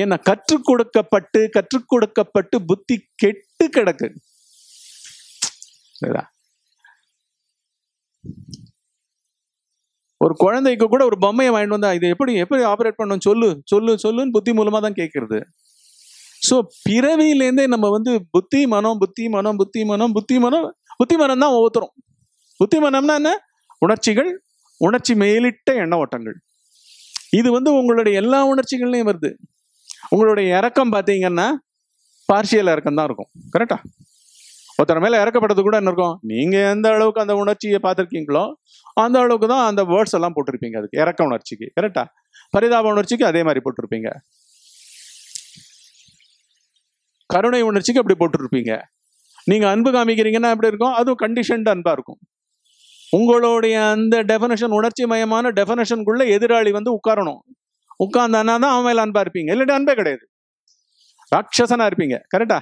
ஏன்னா கற்றுக் கொடுக்கப்பட்டு கற்றுக் கொடுக்கப்பட்டு புத்தி கெட்டு கிடக்கு ஒரு குழந்தைக்கு கூட ஒரு பொம்மையை வாங்கிட்டு வந்தா இது எப்படி எப்படி ஆப்ரேட் பண்ணும் சொல்லு சொல்லு சொல்லுன்னு புத்தி மூலமா தான் கேட்கறது ஸோ பிறவியிலேருந்தே நம்ம வந்து புத்தி மனம் புத்தி மனம் புத்தி மனம் புத்தி மனம் புத்தி மனம் தான் ஒவ்வொருத்தரும் புத்தி மனம்னா என்ன உணர்ச்சிகள் உணர்ச்சி மேலிட்ட எண்ண ஓட்டங்கள் இது வந்து உங்களுடைய எல்லா உணர்ச்சிகள்லையும் வருது உங்களுடைய இறக்கம் பார்த்தீங்கன்னா பார்சியல் இறக்கம் தான் இருக்கும் கரெக்டா ஒருத்தர் மேலே இறக்கப்பட்டது கூட என்ன இருக்கும் நீங்கள் எந்த அளவுக்கு அந்த உணர்ச்சியை பார்த்துருக்கீங்களோ அந்த அளவுக்கு தான் அந்த வேர்ட்ஸ் எல்லாம் போட்டிருப்பீங்க அதுக்கு இறக்க உணர்ச்சிக்கு கரெக்டா பரிதாப உணர்ச்சிக்கு அதே மாதிரி போட்டிருப்பீங்க கருணை உணர்ச்சிக்கு அப்படி போட்டிருப்பீங்க நீங்கள் அன்பு காமிக்கிறீங்கன்னா எப்படி இருக்கும் அதுவும் கண்டிஷன்டு அன்பாக இருக்கும் உங்களுடைய அந்த டெஃபனேஷன் உணர்ச்சி மயமான டெஃபனேஷனுக்குள்ளே எதிராளி வந்து உட்காரணும் உட்காந்தானா தான் அவன் மேல அன்பா இருப்பீங்க இல்லாட்டி அன்பே கிடையாது ராட்சசனா இருப்பீங்க கரெக்டா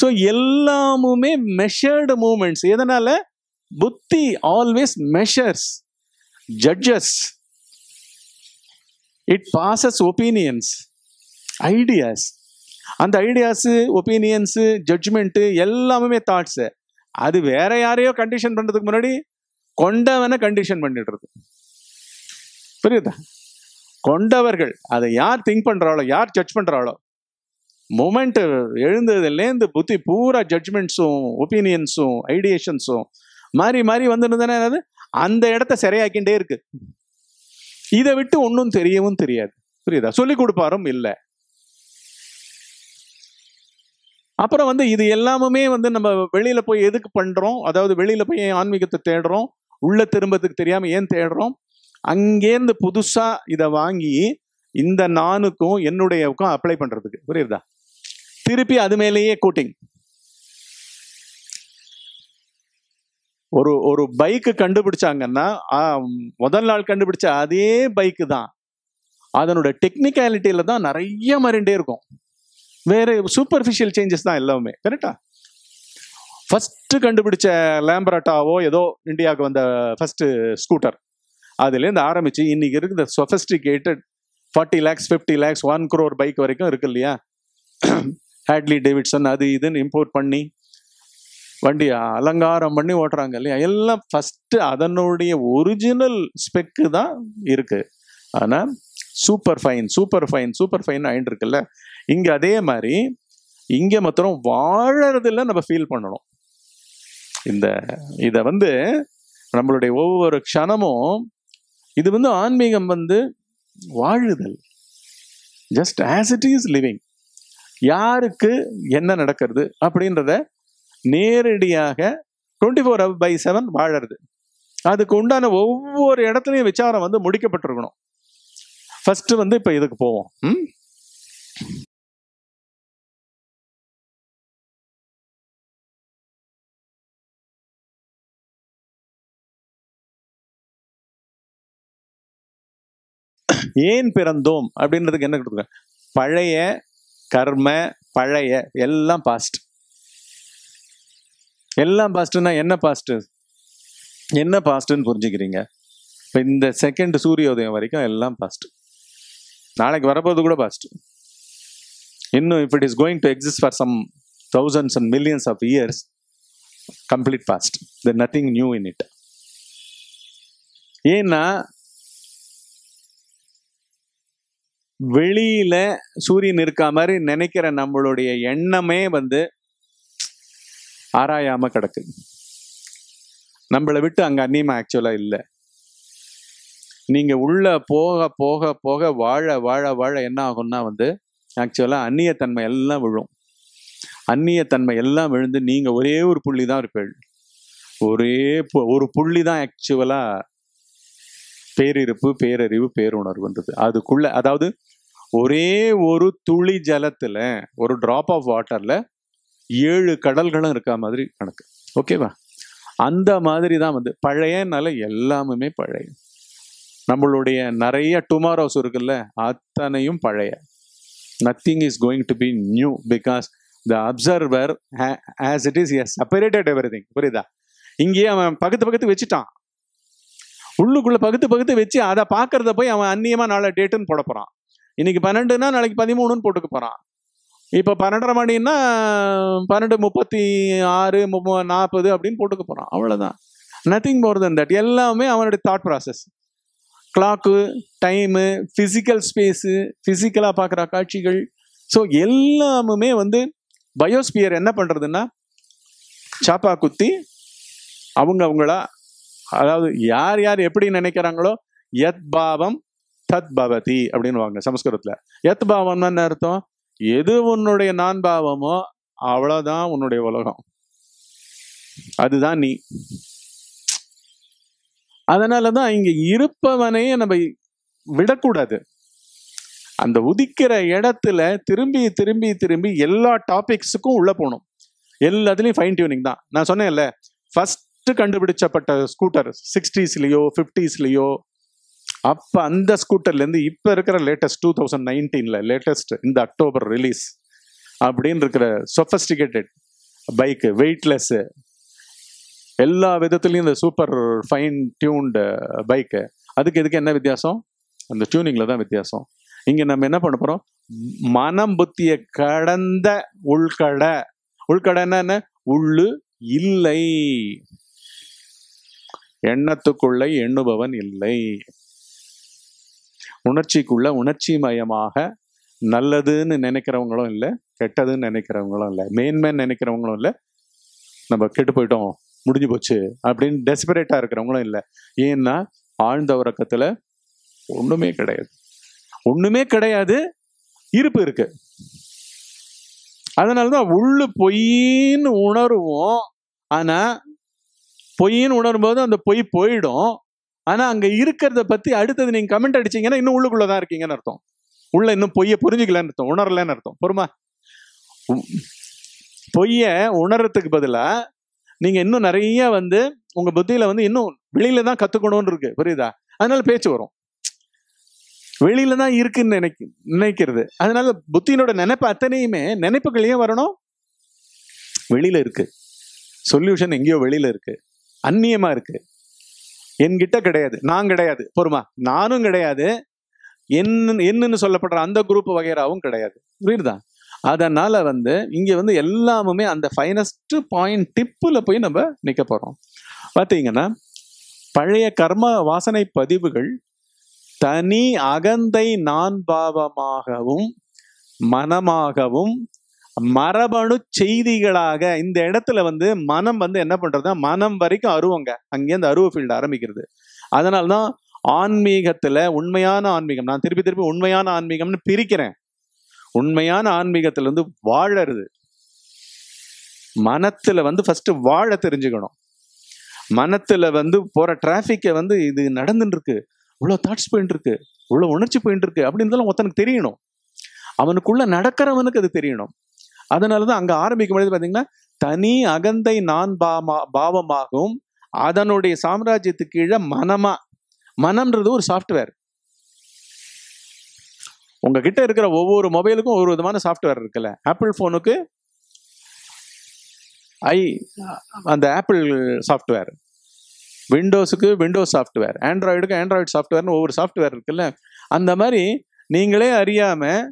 ஸோ எல்லாமுமே மெஷர்டு மூமெண்ட்ஸ் எதனால புத்தி always measures judges it passes opinions ideas அந்த ஐடியாஸு ஒப்பீனியன்ஸு ஜட்ஜ்மெண்ட்டு எல்லாமே தாட்ஸு அது வேற யாரையோ கண்டிஷன் பண்ணுறதுக்கு முன்னாடி கொண்டவன கண்டிஷன் பண்ணிடுறது புரியுதா கொண்டவர்கள் அதை யார் திங்க் பண்ணுறாளோ யார் ஜட்ஜ் பண்ணுறாளோ மூமெண்ட் எழுந்ததுலேருந்து புத்தி பூரா ஜட்ஜ்மெண்ட்ஸும் ஒப்பீனியன்ஸும் ஐடியேஷன்ஸும் மாறி மாறி வந்துருந்தேன்னா என்னது அந்த இடத்த சிறையாக்கிண்டே இருக்கு இதை விட்டு ஒன்றும் தெரியவும் தெரியாது புரியுதா சொல்லி கொடுப்பாரும் இல்லை அப்புறம் வந்து இது எல்லாமுமே வந்து நம்ம வெளியில போய் எதுக்கு பண்றோம் அதாவது வெளியில போய் ஏன் ஆன்மீகத்தை தேடுறோம் உள்ள திரும்பத்துக்கு தெரியாம ஏன் தேடுறோம் அங்கேருந்து புதுசாக இதை வாங்கி இந்த நானுக்கும் என்னுடையவுக்கும் அப்ளை பண்ணுறதுக்கு புரியுதா திருப்பி அது மேலேயே கூட்டிங் ஒரு ஒரு பைக்கு கண்டுபிடிச்சாங்கன்னா முதல் நாள் கண்டுபிடிச்ச அதே பைக்கு தான் அதனோட டெக்னிக்காலிட்டியில தான் நிறைய மாறிண்டே இருக்கும் வேற சூப்பர்ஃபிஷியல் சேஞ்சஸ் தான் எல்லாமே கரெக்டா ஃபஸ்ட்டு கண்டுபிடிச்ச லேம்பராட்டாவோ ஏதோ இந்தியாவுக்கு வந்த ஃபஸ்ட்டு ஸ்கூட்டர் அதுலேருந்து ஆரம்பித்து இன்றைக்கி இருக்கிற sophisticated forty lakhs fifty lakhs one crore bike வரைக்கும் இருக்கு இல்லையா ஹேட்லி டேவிட்சன் அது இதுன்னு இம்போர்ட் பண்ணி வண்டி அலங்காரம் பண்ணி ஓட்டுறாங்க இல்லையா எல்லாம் ஃபஸ்ட்டு அதனுடைய ஒரிஜினல் ஸ்பெக்கு தான் இருக்குது ஆனால் super fine super fine super fine ஆயிட்டு இங்கே அதே மாதிரி இங்கே மாத்திரம் வாழறதில் நம்ம ஃபீல் பண்ணணும் இந்த இதை வந்து நம்மளுடைய ஒவ்வொரு க்ஷணமும் இது வந்து ஆன்மீகம் வந்து வாழுதல் just as it is living யாருக்கு என்ன நடக்கிறது அப்படின்றத நேரடியாக twenty four hour by seven வாழறது அதுக்கு உண்டான ஒவ்வொரு இடத்துலையும் விசாரம் வந்து முடிக்கப்பட்டிருக்கணும் ஃபஸ்ட்டு வந்து இப்போ இதுக்கு போவோம் ம் ஏன் பிறந்தோம் அப்படின்றதுக்கு என்ன கொடுத்துருக்க பழைய கர்ம பழைய எல்லாம் பாஸ்ட் எல்லாம் பாஸ்ட்னா என்ன பாஸ்ட் என்ன பாஸ்ட்டுன்னு புரிஞ்சுக்கிறீங்க இப்போ இந்த செகண்ட் சூரியோதயம் வரைக்கும் எல்லாம் பாஸ்ட் நாளைக்கு வரப்போது கூட பாஸ்ட் இன்னும் if it is going to exist for some thousands and millions of years complete past the nothing new in it ஏன்னா வெளியில சூரியன் இருக்கா மாதிரி நினைக்கிற நம்மளுடைய எண்ணமே வந்து ஆராயாம கிடக்கு நம்மளை விட்டு அங்க அந்நியமா ஆக்சுவலா இல்லை நீங்க உள்ள போக போக போக வாழ வாழ வாழ என்ன ஆகும்னா வந்து ஆக்சுவலா அந்நியத்தன்மை எல்லாம் விழும் அந்நியத்தன்மை எல்லாம் விழுந்து நீங்க ஒரே ஒரு புள்ளி தான் இருப்பீள் ஒரே ஒரு புள்ளி தான் ஆக்சுவலாக பேரிருப்பு பேரறிவு பேருணர்வுன்றது அதுக்குள்ள அதாவது ஒரே ஒரு துளி ஜலத்துல ஒரு டிராப் ஆஃப் வாட்டர்ல ஏழு கடல்களும் இருக்கா மாதிரி கணக்கு ஓகேவா அந்த மாதிரி தான் வந்து பழையனால எல்லாமே பழைய நம்மளுடைய நிறைய டுமாரோஸ் இருக்குல்ல அத்தனையும் பழைய nothing is going to be new because the observer as it is is separated everything புரியுதா இங்கேயே அவன் பக்கத்து பக்கத்து வச்சுட்டான் உள்ளுக்குள்ள பகுத்து பகுத்து வச்சு அதை பார்க்கறத போய் அவன் அந்நியமாக நாளை டேட்டுன்னு போட போகிறான் இன்னைக்கு பன்னெண்டுன்னா நாளைக்கு பதிமூணுன்னு போட்டுக்க போகிறான் இப்போ பன்னெண்டரை மணின்னா பன்னெண்டு முப்பத்தி ஆறு நாற்பது அப்படின்னு போட்டுக்க போகிறான் அவ்வளோதான் நத்திங் மோர் தன் தட் எல்லாமே அவனுடைய thought process clock time physical space பிசிக்கலா பார்க்குற காட்சிகள் ஸோ எல்லாமுமே வந்து பயோஸ்பியர் என்ன பண்ணுறதுன்னா சாப்பா குத்தி அவங்க அவங்களா அதாவது யார் யார் எப்படி நினைக்கிறாங்களோ எத் பாவம் தத் பவதி அப்படின்னு வாங்க சமஸ்கிருதத்துல எத் பாவம்னு அர்த்தம் எது உன்னுடைய நான் பாவமோ அவ்வளோதான் உன்னுடைய உலகம் அதுதான் நீ அதனாலதான் தான் இங்க இருப்பவனையே நம்ம விடக்கூடாது அந்த உதிக்கிற இடத்துல திரும்பி திரும்பி திரும்பி எல்லா டாபிக்ஸுக்கும் உள்ள போகணும் எல்லாத்துலேயும் ஃபைன் டியூனிங் தான் நான் சொன்னேன்ல ஃபர்ஸ்ட் ஃபஸ்ட்டு கண்டுபிடிச்சப்பட்ட ஸ்கூட்டர் சிக்ஸ்டீஸ்லேயோ ஃபிஃப்டிஸ்லேயோ அப்போ அந்த ஸ்கூட்டர்லேருந்து இப்போ இருக்கிற லேட்டஸ்ட் டூ தௌசண்ட் நைன்டீனில் லேட்டஸ்ட் இந்த அக்டோபர் ரிலீஸ் அப்படின்னு இருக்கிற சொஃபஸ்டிகேட்டட் பைக்கு வெயிட்லெஸ்ஸு எல்லா விதத்துலேயும் இந்த சூப்பர் ஃபைன் டியூன்டு பைக்கு அதுக்கு எதுக்கு என்ன வித்தியாசம் அந்த டியூனிங்கில் தான் வித்தியாசம் இங்கே நம்ம என்ன பண்ண போகிறோம் மனம் புத்தியை கடந்த உள்கடை உள்கடைன்னா என்ன உள்ளு இல்லை எண்ணத்துக்குள்ளே எண்ணுபவன் இல்லை உணர்ச்சிக்குள்ள உணர்ச்சி மயமாக நல்லதுன்னு நினைக்கிறவங்களும் இல்லை கெட்டதுன்னு நினைக்கிறவங்களும் இல்லை மேன்மேன் நினைக்கிறவங்களும் இல்லை நம்ம கெட்டு போயிட்டோம் முடிஞ்சு போச்சு அப்படின்னு டெஸ்பரேட்டாக இருக்கிறவங்களும் இல்லை ஏன்னா ஆழ்ந்த உறக்கத்தில் ஒன்றுமே கிடையாது ஒன்றுமே கிடையாது இருப்பு இருக்கு அதனால தான் உள்ளு பொய்ன்னு உணர்வோம் ஆனால் பொய்ன்னு உணரும்போது அந்த பொய் போயிடும் ஆனால் அங்கே இருக்கிறத பற்றி அடுத்தது நீங்கள் கமெண்ட் அடிச்சிங்கன்னா இன்னும் உள்ளுக்குள்ளே தான் இருக்கீங்கன்னு அர்த்தம் உள்ள இன்னும் பொய்யை புரிஞ்சுக்கலன்னு அர்த்தம் உணரலன்னு அர்த்தம் பொறுமா பொய்யை உணர்றதுக்கு பதிலாக நீங்கள் இன்னும் நிறைய வந்து உங்கள் புத்தியில் வந்து இன்னும் வெளியில தான் கற்றுக்கணும்னு இருக்கு புரியுதா அதனால பேச்சு வரும் வெளியில தான் இருக்குன்னு நினைக்க நினைக்கிறது அதனால புத்தியினோட நினைப்பு அத்தனையுமே நினைப்புகள் ஏன் வரணும் வெளியில இருக்கு சொல்யூஷன் எங்கேயோ வெளியில இருக்கு அந்நியமா இருக்கு என்கிட்ட கிடையாது நான் கிடையாது பொறுமா நானும் கிடையாது என்ன என்னன்னு சொல்லப்படுற அந்த குரூப் வகைராவும் கிடையாது புரியுதா அதனால வந்து இங்க வந்து எல்லாமுமே அந்த ஃபைனஸ்ட் பாயிண்ட் டிப்புல போய் நம்ம நிக்க போறோம் பார்த்தீங்கன்னா பழைய கர்ம வாசனை பதிவுகள் தனி அகந்தை நான் பாவமாகவும் மனமாகவும் மரபணு செய்திகளாக இந்த இடத்துல வந்து மனம் வந்து என்ன பண்றதுன்னா மனம் வரைக்கும் அருவங்க அங்கே அந்த அருவ ஃபீல்டு ஆரம்பிக்கிறது அதனால்தான் ஆன்மீகத்துல உண்மையான ஆன்மீகம் நான் திருப்பி திருப்பி உண்மையான ஆன்மீகம்னு பிரிக்கிறேன் உண்மையான ஆன்மீகத்துல வந்து வாழறது மனத்துல வந்து ஃபர்ஸ்ட் வாழ தெரிஞ்சுக்கணும் மனத்துல வந்து போற டிராஃபிக்கை வந்து இது நடந்துட்டு இருக்கு இவ்வளோ தாட்ஸ் போயிட்டு இருக்கு இவ்வளோ உணர்ச்சி போயிட்டு இருக்கு அப்படின்றதெல்லாம் ஒருத்தனுக்கு தெரியணும் அவனுக்குள்ள நடக்கிறவனுக்கு அது தெரியணும் அதனால தான் அங்கே ஆரம்பிக்கும் பொழுது பார்த்தீங்கன்னா தனி அகந்தை நான் பாமா பாவமாகவும் அதனுடைய சாம்ராஜ்யத்து கீழே மனமா மனம்ன்றது ஒரு சாஃப்ட்வேர் உங்ககிட்ட இருக்கிற ஒவ்வொரு மொபைலுக்கும் ஒரு விதமான சாஃப்ட்வேர் இருக்குல்ல ஆப்பிள் ஃபோனுக்கு ஐ அந்த ஆப்பிள் சாஃப்ட்வேர் விண்டோஸுக்கு விண்டோஸ் சாஃப்ட்வேர் ஆண்ட்ராய்டுக்கு ஆண்ட்ராய்டு சாஃப்ட்வேர்னு ஒவ்வொரு சாஃப்ட்வேர் இருக்குல்ல அந்த மாதிரி நீங்களே அறியாமல்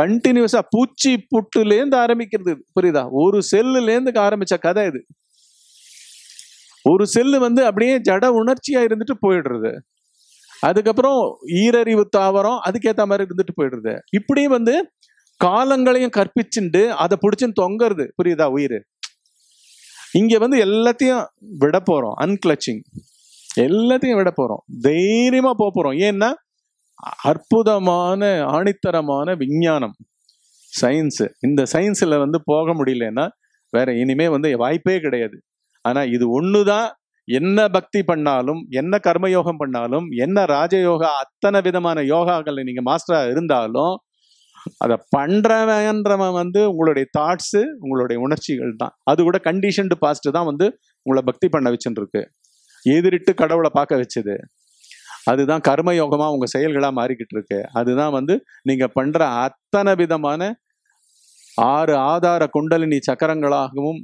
கண்டினியூஸா பூச்சி புட்டுலேருந்து ஆரம்பிக்கிறது புரியுதா ஒரு செல்லுலேருந்து ஆரம்பிச்ச கதை இது ஒரு செல்லு வந்து அப்படியே ஜட உணர்ச்சியா இருந்துட்டு போயிடுறது அதுக்கப்புறம் ஈரறிவு தாவரம் அதுக்கேற்ற மாதிரி இருந்துட்டு போயிடுறது இப்படியும் வந்து காலங்களையும் கற்பிச்சுண்டு அதை பிடிச்சின்னு தொங்குறது புரியுதா உயிர் இங்க வந்து எல்லாத்தையும் விட போறோம் அன்கிளச்சிங் எல்லாத்தையும் விட போறோம் தைரியமா போக போறோம் ஏன்னா அற்புதமான ஆணித்தரமான விஞ்ஞானம் சயின்ஸு இந்த சயின்ஸில் வந்து போக முடியலன்னா வேற இனிமே வந்து வாய்ப்பே கிடையாது ஆனால் இது ஒன்று தான் என்ன பக்தி பண்ணாலும் என்ன கர்மயோகம் பண்ணாலும் என்ன ராஜயோகா அத்தனை விதமான யோகாக்கள் நீங்கள் மாஸ்டராக இருந்தாலும் அதை பண்ணுறவன்றவன் வந்து உங்களுடைய தாட்ஸு உங்களுடைய உணர்ச்சிகள் தான் அது கூட கண்டிஷன்டு பாஸ்ட் தான் வந்து உங்களை பக்தி பண்ண வச்சுருக்கு எதிரிட்டு கடவுளை பார்க்க வச்சது அதுதான் கர்மயோகமாக உங்கள் செயல்களாக மாறிக்கிட்டு இருக்கு அதுதான் வந்து நீங்கள் பண்ணுற அத்தனை விதமான ஆறு ஆதார குண்டலினி சக்கரங்களாகவும்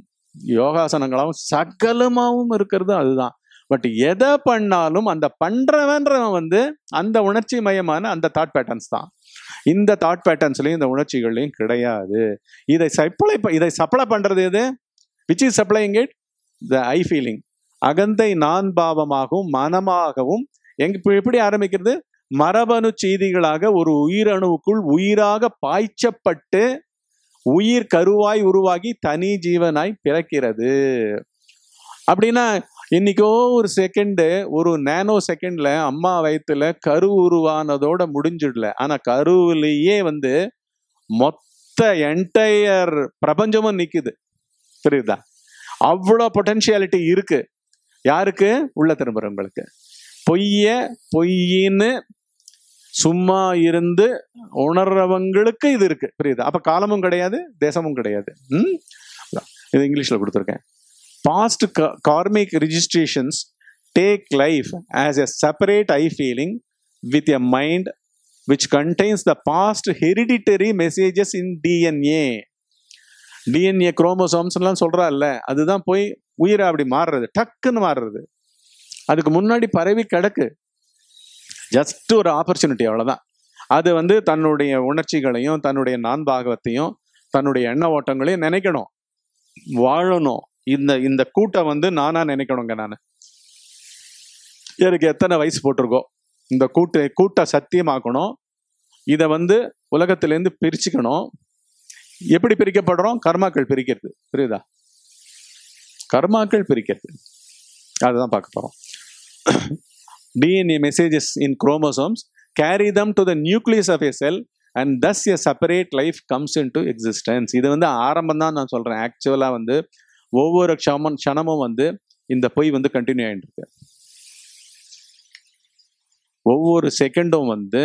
யோகாசனங்களாகவும் சகலமாகவும் இருக்கிறது அதுதான் பட் எதை பண்ணாலும் அந்த பண்ணுறவன்றவன் வந்து அந்த உணர்ச்சி மயமான அந்த தாட் பேட்டர்ன்ஸ் தான் இந்த தாட் பேட்டர்ன்ஸ்லையும் இந்த உணர்ச்சிகள்லையும் கிடையாது இதை சப்ளை இதை சப்ளை பண்ணுறது எது which is supplying it the I feeling அகந்தை நான் பாவமாகவும் மனமாகவும் எங்க எப்படி ஆரம்பிக்கிறது மரபணு செய்திகளாக ஒரு உயிரணுவுக்குள் உயிராக பாய்ச்சப்பட்டு உயிர் கருவாய் உருவாகி தனி ஜீவனாய் பிறக்கிறது அப்படின்னா இன்னைக்கோ ஒரு செகண்டு ஒரு நேனோ செகண்ட்ல அம்மா வயிற்றுல கரு உருவானதோட முடிஞ்சிடல ஆனா கருவிலேயே வந்து மொத்த என்டையர் பிரபஞ்சமும் நிக்குது புரியுதா அவ்வளோ பொட்டென்ஷியாலிட்டி இருக்கு யாருக்கு உள்ள திரும்புறவங்களுக்கு பொய்ய பொய்யின்னு சும்மா இருந்து உணர்றவங்களுக்கு இது இருக்கு புரியுது அப்ப காலமும் கிடையாது தேசமும் கிடையாது ம் இது இங்கிலீஷ்ல கொடுத்துருக்கேன் past karmic registrations take life as a separate I feeling with a mind which contains the past hereditary messages in DNA DNA குரோமோசோம்ஸ்லாம் எல்லாம் சொல்றா அதுதான் போய் உயிரை அப்படி மாறுறது டக்குன்னு மாறுறது அதுக்கு முன்னாடி பரவி கிடக்கு ஜஸ்ட் ஒரு ஆப்பர்ச்சுனிட்டி அவ்வளோதான் அது வந்து தன்னுடைய உணர்ச்சிகளையும் தன்னுடைய நான் பாகவத்தையும் தன்னுடைய எண்ண ஓட்டங்களையும் நினைக்கணும் வாழணும் இந்த இந்த கூட்டம் வந்து நானா நினைக்கணுங்க நான் எனக்கு எத்தனை வயசு போட்டிருக்கோம் இந்த கூட்டை கூட்ட சத்தியமாக்கணும் இதை வந்து உலகத்திலேருந்து பிரிச்சுக்கணும் எப்படி பிரிக்கப்படுறோம் கர்மாக்கள் பிரிக்கிறது புரியுதா கர்மாக்கள் பிரிக்கிறது அதுதான் பார்க்க போகிறோம் DNA messages in chromosomes, carry them to the nucleus of a cell and thus a separate life comes into existence. இது வந்து ஆரம்பம் தான் நான் சொல்கிறேன் ஆக்சுவலாக வந்து ஒவ்வொரு க்ஷமம் க்ஷணமும் வந்து இந்த பொய் வந்து கண்டினியூ ஆகிட்டு இருக்கு ஒவ்வொரு செகண்டும் வந்து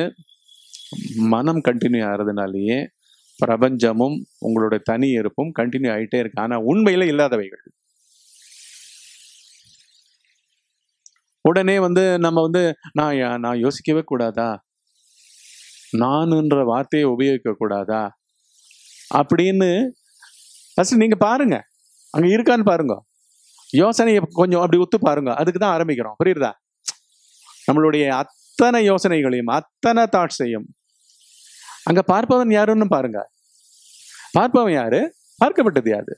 மனம் கண்டினியூ ஆகிறதுனாலேயே பிரபஞ்சமும் உங்களுடைய தனி இருப்பும் கண்டினியூ ஆகிட்டே இருக்கு ஆனால் உண்மையில் இல்லாதவைகள் உடனே வந்து நம்ம வந்து நான் நான் யோசிக்கவே கூடாதா நானுன்ற வார்த்தையை உபயோகிக்க கூடாதா அப்படின்னு ஃபஸ்ட்டு நீங்கள் பாருங்க அங்கே இருக்கான்னு பாருங்க யோசனையை கொஞ்சம் அப்படி ஒத்து பாருங்க அதுக்கு தான் ஆரம்பிக்கிறோம் புரியுறதா நம்மளுடைய அத்தனை யோசனைகளையும் அத்தனை தாட்ஸையும் அங்கே பார்ப்பவன் யாருன்னு பாருங்க பார்ப்பவன் யாரு பார்க்கப்பட்டது யாரு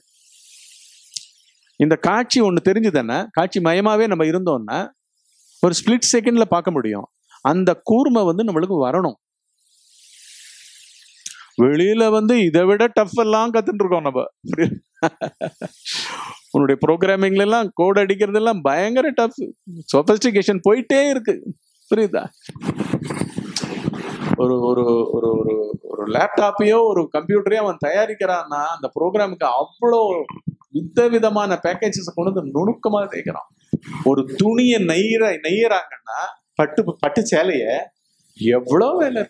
இந்த காட்சி ஒன்று தெரிஞ்சுதானே காட்சி மயமாவே நம்ம இருந்தோம்னா ஒரு ஸ்பிளிட் செகண்ட்ல பார்க்க முடியும் அந்த கூர்மை வந்து நம்மளுக்கு வரணும் வெளியில வந்து இதை விட டஃப் எல்லாம் கத்துட்டு இருக்கோம் நம்ம உன்னுடைய ப்ரோக்ராமிங்ல எல்லாம் கோட் அடிக்கிறது எல்லாம் பயங்கர டஃப் சொபஸ்டிகேஷன் போயிட்டே இருக்கு புரியுதா ஒரு ஒரு ஒரு ஒரு ஒரு லேப்டாப்பையோ ஒரு கம்ப்யூட்டரையோ அவன் தயாரிக்கிறான்னா அந்த ப்ரோக்ராமுக்கு அவ்வளோ வித விதமான பேக்கேஜஸ் கொண்டு வந்து நுணுக்கமாக தேய்க்கிறான் ஒரு துணியை நெய்யற நெய்யறாங்கன்னா பட்டு பட்டு சேலைய எவ்வளோ வேலை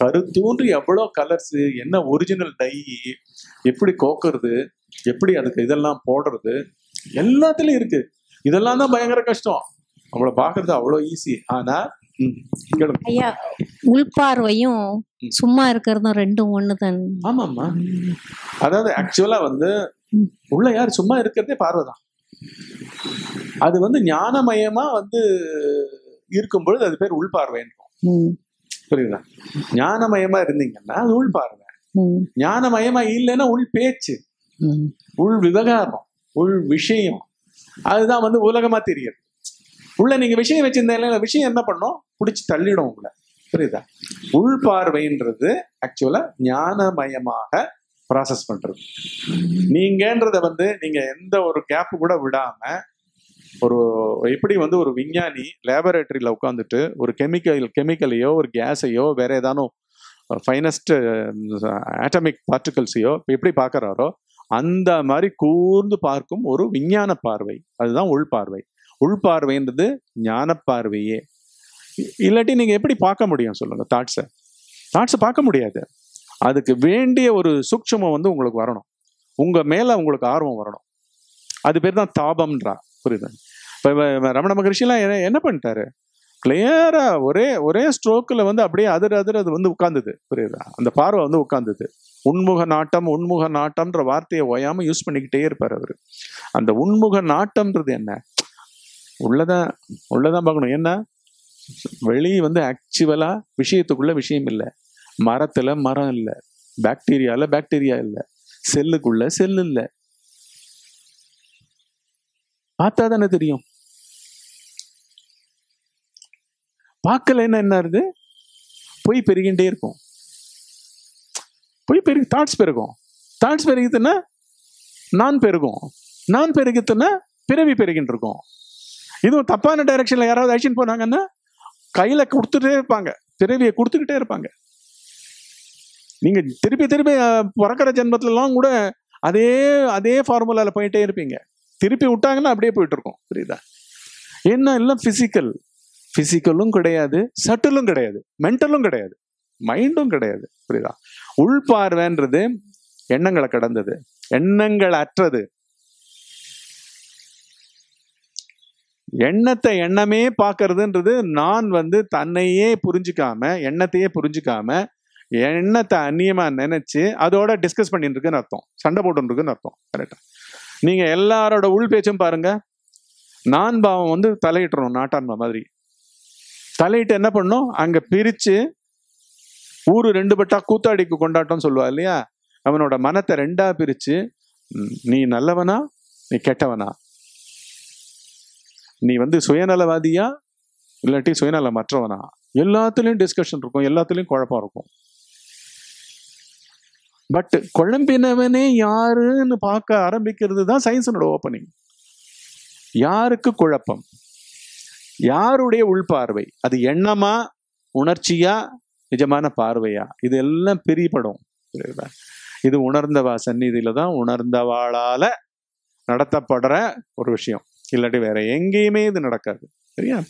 கருத்தூன்று எவ்வளோ கலர்ஸ் என்ன ஒரிஜினல் டை எப்படி கோக்குறது எப்படி அதுக்கு இதெல்லாம் போடுறது எல்லாத்துலயும் இருக்கு இதெல்லாம் தான் பயங்கர கஷ்டம் நம்மளை பாக்குறது அவ்வளோ ஈஸி ஆனா ஐயா உள்பார்வையும் சும்மா இருக்கிறதும் ரெண்டும் ஒண்ணு தான் ஆமாம்மா அதாவது ஆக்சுவலா வந்து உள்ள யார் சும்மா இருக்கிறதே பார்வை தான் அது வந்து ஞானமயமா வந்து இருக்கும் பொழுது அது பேர் உள்பார்வைன்னு புரியுதா ஞானமயமா இருந்தீங்கன்னா அது உள்பார்வை ஞானமயமா இல்லைன்னா உள் பேச்சு உள் விவகாரம் உள் விஷயம் அதுதான் வந்து உலகமா தெரியும் உள்ள நீங்க விஷயம் வச்சிருந்தேன் விஷயம் என்ன பண்ணும் பிடிச்சி தள்ளிடும் உங்களை புரியுதா உள் பார்வைன்றது ஆக்சுவலா ஞானமயமாக ப்ராசஸ் பண்றது நீங்கன்றத வந்து நீங்க எந்த ஒரு கேப் கூட விடாம ஒரு எப்படி வந்து ஒரு விஞ்ஞானி லேபரேட்டரியில் உட்காந்துட்டு ஒரு கெமிக்கல் கெமிக்கலையோ ஒரு கேஸையோ வேற ஏதானோ ஃபைனஸ்ட் ஆட்டமிக் பார்ட்டிகல்ஸையோ எப்படி பார்க்குறாரோ அந்த மாதிரி கூர்ந்து பார்க்கும் ஒரு விஞ்ஞான பார்வை அதுதான் உள்பார்வை உள்பார்வைன்றது ஞான பார்வையே இல்லாட்டி நீங்கள் எப்படி பார்க்க முடியும் சொல்லுங்கள் தாட்ஸை தாட்ஸை பார்க்க முடியாது அதுக்கு வேண்டிய ஒரு சூட்சமம் வந்து உங்களுக்கு வரணும் உங்கள் மேலே உங்களுக்கு ஆர்வம் வரணும் அது பேர் தான் தாபம்ன்றா புரியுது இப்போ ரமண மகரிஷிலாம் என்ன என்ன பண்ணிட்டாரு கிளியரா ஒரே ஒரே ஸ்ட்ரோக்கில் வந்து அப்படியே அதிர் அதிர் அது வந்து உட்காந்துது புரியுதா அந்த பார்வை வந்து உட்காந்துது உண்முக நாட்டம் உண்முக நாட்டம்ன்ற வார்த்தையை ஓயாமல் யூஸ் பண்ணிக்கிட்டே இருப்பார் அவர் அந்த உண்முக நாட்டம்ன்றது என்ன உள்ளதான் உள்ளதான் பார்க்கணும் என்ன வெளியே வந்து ஆக்சுவலாக விஷயத்துக்குள்ள விஷயம் இல்லை மரத்தில் மரம் இல்லை பாக்டீரியாவில் பாக்டீரியா இல்லை செல்லுக்குள்ள செல் இல்லை பார்த்தா தானே தெரியும் பார்க்கல என்ன இருக்கு பொய் பெருகின்றே இருக்கும் பொய் பெருகி தாட்ஸ் பெருகும் தாட்ஸ் பெருகித்துன்னா நான் பெருகும் நான் பெருகித்துன்னா பிறவி பெருகின்னு இருக்கும் இதுவும் தப்பான டைரக்ஷனில் யாராவது அழிச்சின்னு போனாங்கன்னா கையில் கொடுத்துட்டே இருப்பாங்க பிறவியை கொடுத்துக்கிட்டே இருப்பாங்க நீங்கள் திருப்பி திருப்பி பிறக்கிற ஜென்மத்திலலாம் கூட அதே அதே ஃபார்முலாவில் போயிட்டே இருப்பீங்க திருப்பி விட்டாங்கன்னா அப்படியே போயிட்டு இருக்கோம் புரியுதா என்ன எல்லாம் பிசிக்கல் பிசிக்கலும் கிடையாது சட்டிலும் கிடையாது மென்டலும் கிடையாது மைண்டும் கிடையாது புரியுதா உள்பார்வைன்றது எண்ணங்களை கடந்தது எண்ணங்கள் அற்றது எண்ணத்தை எண்ணமே பார்க்கறதுன்றது நான் வந்து தன்னையே புரிஞ்சுக்காம எண்ணத்தையே புரிஞ்சுக்காம எண்ணத்தை அந்நியமா நினைச்சு அதோட டிஸ்கஸ் பண்ணிட்டு இருக்குன்னு அர்த்தம் சண்டை போட்டுருக்குன்னு அர்த்தம் கரெக்டா நீங்கள் எல்லாரோட உள் பேச்சும் பாருங்க நான் பாவம் வந்து தலையிட்டுறணும் நாட்டான்பா மாதிரி தலையிட்டு என்ன பண்ணும் அங்கே பிரித்து ஊரு ரெண்டு பட்டா கூத்தாடிக்கு கொண்டாட்டம்னு சொல்லுவா இல்லையா அவனோட மனத்தை ரெண்டா பிரித்து நீ நல்லவனா நீ கெட்டவனா நீ வந்து சுயநலவாதியா இல்லாட்டி சுயநலம் மற்றவனா எல்லாத்துலேயும் டிஸ்கஷன் இருக்கும் எல்லாத்துலேயும் குழப்பம் இருக்கும் பட் குழம்பினவனே யாருன்னு பார்க்க ஆரம்பிக்கிறது தான் சயின்ஸனோட ஓப்பனிங் யாருக்கு குழப்பம் யாருடைய உள்பார்வை அது எண்ணமா உணர்ச்சியா நிஜமான பார்வையா இது எல்லாம் பிரிபடும் இது உணர்ந்தவா சந்நிதியில தான் உணர்ந்தவாளால நடத்தப்படுற ஒரு விஷயம் இல்லாட்டி வேற எங்கேயுமே இது நடக்காது சரியா